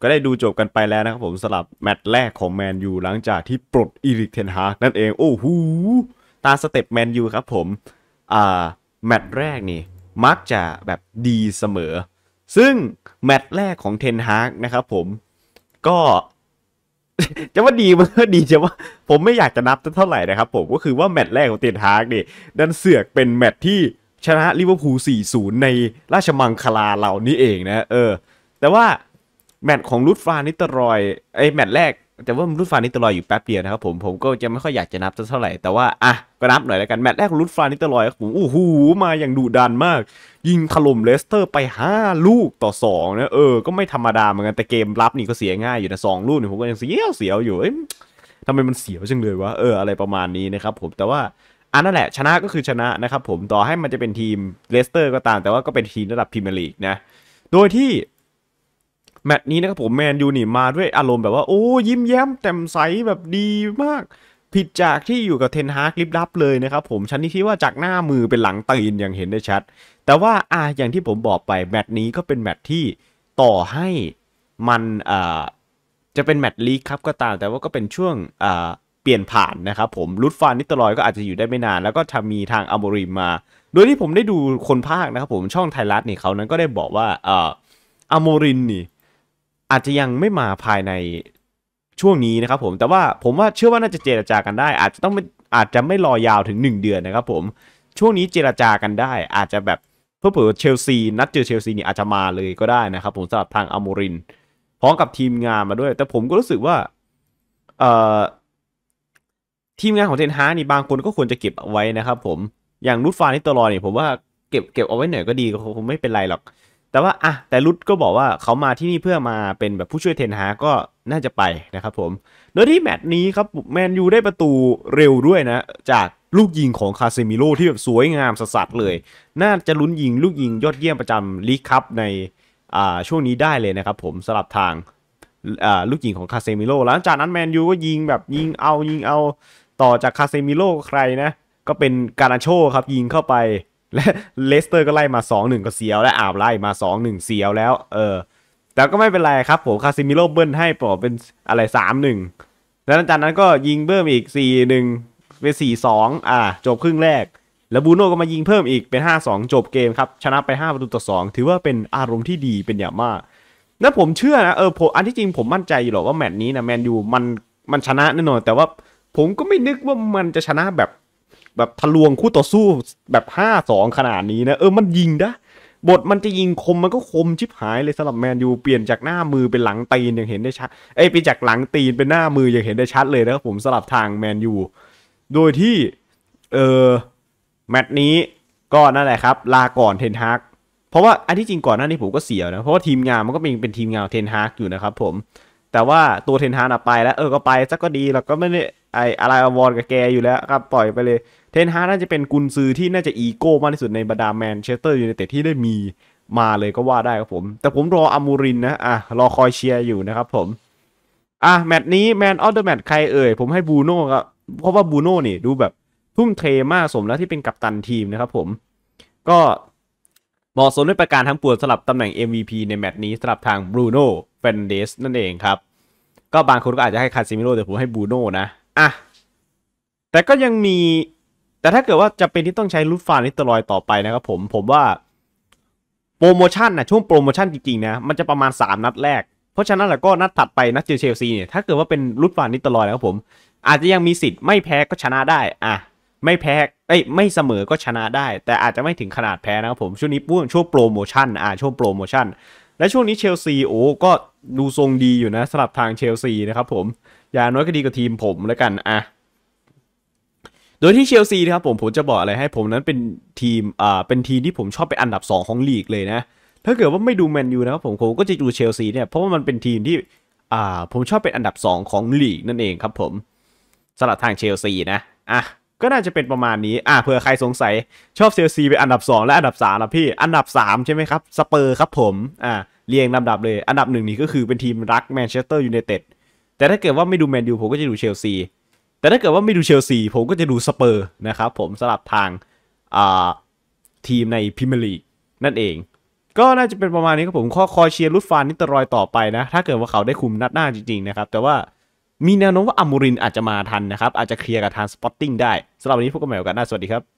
ก็ได้ดูจบกันไปแล้วนะครับผมสลับแมตช์แรกของแมนยูหลังจากที่ปลดอีริกเทนฮากนั่นเอง โอ้โหตาสเต็ปแมนยูครับผม อ่า แมตช์แรกนี่ มักจะแบบดีเสมอ ซึ่งแมตช์แรกของเทนฮากนะครับผมก็ จะว่าดีมันก็ดีจะว่าผมไม่อยากจะนับเท่าไหร่นะครับผมก็คือว่าแมตช์แรกของเทนฮากนี่ดันเสือกเป็นแมตช์ที่ ชนะลิเวอร์พูล4-0 ในราชมังคลาเหล่านี้เองนะเออ แต่ว่าแมตช์ของลูดฟานิตรอยไอแมตช์แรกแต่ว่ารุดฟานิตรอยอยู่แป๊บเดียวนะครับผมผมก็จะไม่ค่อยอยากจะนับเท่าไหร่ แต่ว่าอ่ะก็นับหน่อยแล้วกันแมตช์แรกของรุดฟานิตรอยผมโอ้โหมาอย่างดุดันมาก ยิงถล่มเลสเตอร์ไป 5 ลูกต่อ2นะเออ ก็ไม่ธรรมดาเหมือนกันแต่เกมรับนี่ก็เสียง่ายอยู่นะสองลูกนี่ผมก็ยังเสียวเสียวอยู่เอ้ยทำไมมันเสียวจังเลยวะเอออะไรประมาณนี้นะครับผมแต่ว่าอันนั่นแหละ ชนะก็คือชนะนะครับผมต่อให้มันจะเป็นทีมเลสเตอร์ก็ตามแต่ว่าก็เป็นทีมระดับพรีเมียร์ลีกนะโดยที่แมตช์นี้นะครับผมแมนยูนี่มาด้วยอารมณ์แบบว่าโอ้ยิ้มแย้มแต่มใสแบบดีมากผิดจากที่อยู่กับเทนฮากลิบลับเลยนะครับผมชั้นนี้คิดว่าจากหน้ามือเป็นหลังตีนอย่างเห็นได้ชัด แต่ว่าอ่าอย่างที่ผมบอกไปแมตช์นี้ก็เป็นแมตช์ที่ต่อให้มันอ่าจะเป็นแมตช์ลีกครับก็ตามแต่ว่าก็เป็นช่วงอ่าเปลี่ยนผ่านนะครับผมลุดฟานนิตรอยก็อาจจะอยู่ได้ไม่นาน แล้วก็จะมีทางอัมบริมมา โดยที่ผมได้ดูคนภาคนะครับผมช่องไทยรัฐนี่เขานั้นก็ได้บอกว่าอ่าอโมรินนี่อาจจะยังไม่มาภายในช่วงนี้นะครับ ผม แต่ว่าผมว่าเชื่อว่าน่าจะเจรจากันได้ อาจจะต้องไม่อาจจะไม่รอยาวถึง1เดือนนะครับ ผมช่วงนี้เจรจากันได้ อาจจะแบบเพื่อเผื่อเชลซีนัดเจอเชลซีนี่อาจจะมาเลยก็ได้นะครับ ผมสำหรับทางอัมโมริน พร้อมกับทีมงานมาด้วย แต่ผมก็รู้สึกว่า เอ่อทีมงานของเทนฮานี่บางคนก็ควรจะเก็บเอาไว้นะครับ ผมอย่างรูดฟานิตลอเนี่ยผมว่าเก็บเก็บเอาไว้หน่อยก็ดีคงไม่เป็นไรหรอกแต่ว่าอ่ะแต่รุดก็บอกว่าเขามาที่นี่เพื่อมาเป็นแบบผู้ช่วยเทนฮาก็น่าจะไปนะครับผมโดยที่แมตช์นี้ครับแมนยูได้ประตูเร็วด้วยนะจากลูกยิงของคาเซมิโร่ที่แบบสวยงามสัสเลย น่าจะลุ้นยิงลูกยิงยอดเยี่ยมประจำลีกคัพในอ่าช่วงนี้ได้เลยนะครับผมสลับทางอ่าลูกยิงของคาเซมิโร่หลังจากนั้นแมนยูก็ยิงแบบยิงเอายิงเอาต่อจากคาเซมิโร่ใครนะ ก็เป็นการาโชครับยิงเข้าไปและเลสเตอร์ก็ไล่มา 2 1 ก็เสียวและอาบไล่มา 2 1 เสียวแล้วเออแต่ก็ไม่เป็นไรครับ ผมคาซิมิโร่เบิ้ลให้ปอเป็นอะไร 3 1 แล้วหลังจากนั้นก็ยิงเพิ่มอีก 4 1 เป็น 4 2 อ่า จบครึ่งแรก แล้วบูโน่ก็มายิงเพิ่มอีกเป็น 5 2 จบเกมครับ ชนะไป 5 ประตูต่อ2ถือว่าเป็นอารมณ์ที่ดีเป็นอย่างมากแล่นผมเชื่อนะเออผมอันที่จริงผมมั่นใจอยู่หรอกว่าแมตช์นี้นะแมนยูมันมันชนะแน่นอนแต่ว่าผมก็ไม่นึกว่ามันจะชนะแบบแบบทะลวงคู่ต่อสู้แบบห้าสองขนาดนี้นะเออมันยิงนะบทมันจะยิงคมมันก็คมชิบหายเลยสำหรับแมนยูเปลี่ยนจากหน้ามือเป็นหลังตีนอย่างเห็นได้ชัด เอ้ยเปนจากหลังตีนเป็นหน้ามืออย่างเห็นได้ชัดเลยนะครับผมสลับทางแมนยูโดยที่เออแมตช์นี้ก็นั่นแหละครับ ลาก่อนเทนฮากเพราะว่าอันที่จริงก่อนหน้านี้ผมก็เสียนะเพราะว่าทีมงานมันก็เป็นเป็นทีมงานเทนฮากอยู่นะครับผมแต่ว่าตัวเทนฮากไปแล้ว เออก็ไปสักก็ดีเราก็ไม่ได้ไออะไรอวอร์กับแกอยู่แล้วครับ ปล่อยไปเลยทนฮาร์น่าจะเป็นกุนซือที่น่าจะอีโก้มากที่สุดในบรรดาแมนเชสเตอร์ยูไนเต็ดที่ได้มีมาเลยก็ว่าได้ครับผม แต่ผมรออามูรินนะอ่ะรอคอยเชียร์อยู่นะครับผมอ่ะแมตช์นี้แมนออเดอร์แมตช์ใครเอ่ย ผมให้บูโน่ครับ เพราะว่าบูโน่นี่ ดูแบบทุ่มเทมากสมแล้วที่เป็นกัปตันทีมนะครับผม ก็เหมาะสมด้วยประการทั้งปวงสลับตำแหน่ง MVP ในแมตช์นี้สลับทางบูโน่เฟนเดสนั่นเองครับ ก็บางคนก็อาจจะให้คาซิมิโร่แต่ผมให้บูโน่นะอ่ะแต่ก็ยังมีแต่ถ้าเกิดว่าจะเป็นที่ต้องใช้รูทฟานิตรอยต่อไปนะครับผมผมว่าโปรโมชั่นนะช่วงโปรโมชั่นจริงๆนะ มันจะประมาณ 3 นัดแรก เพราะฉะนั้นแล้วก็นัดถัดไปนัดเจอเชลซีเนี่ยถ้าเกิดว่าเป็นรูทฟานิตรอยนะครับผม อาจจะยังมีสิทธิ์ไม่แพ้ก็ชนะได้อ่ะไม่แพ้เอ้ไม่เสมอก็ชนะได้ แต่อาจจะไม่ถึงขนาดแพ้นะครับผมช่วงนี้ปุ้งช่วงโปรโมชั่นอ่ะช่วงโปรโมชั่นและช่วงนี้เชลซีโอ้ก็ดูทรงดีอยู่นะสำหรับทางเชลซีนะครับ ผมอย่าน้อยก็ดีกว่าทีมผมแล้วกันอ่ะโดยที่เชลซีนะครับผมผมจะบอกอะไรให้ผมนั้นเป็นทีมอ่าเป็นทีมที่ผมชอบเป็นอันดับ 2 ของลีกเลยนะถ้าเกิดว่าไม่ดูแมนยูนะครับผมผมก็จะดูเชลซีเนี่ยเพราะว่ามันเป็นทีมที่อ่าผมชอบเป็นอันดับ2ของลีกนั่นเองครับผมสลับทางเชลซีนะอ่ะก็น่าจะเป็นประมาณนี้อ่ะเผื่อใครสงสัยชอบเชลซีเป็นอันดับ2และอันดับ3นะพี่อันดับ 3 ใช่ไหมครับสเปอร์ครับผมอ่ะเรียงลำดับเลยอันดับหนึ่งนี่ก็คือเป็นทีมรักแมนเชสเตอร์ยูไนเต็ดแต่ถ้าเกิดว่าไม่ดูแมนยูผมก็จะดูเชลซีแต่ถ้าเกิดว่าไม่ดูเชลซีผมก็จะดูสเปอร์นะครับ ผมสลับทางทีมในพิมลีกนั่นเอง ก็น่าจะเป็นประมาณนี้ครับผมข้อคอยเชียร์ลุตฟานนิตรอยต่อไปนะ ถ้าเกิดว่าเขาได้คุมนัดหน้าจริงๆนะครับแต่ว่ามีแนวโน้มว่าอัมมูรินอาจจะมาทันนะครับ อาจจะเคลียร์กับทางสปอตติ้งได้สำหรับวันนี้พวกกันใหม่โอกาสหน้าสวัสดีครับ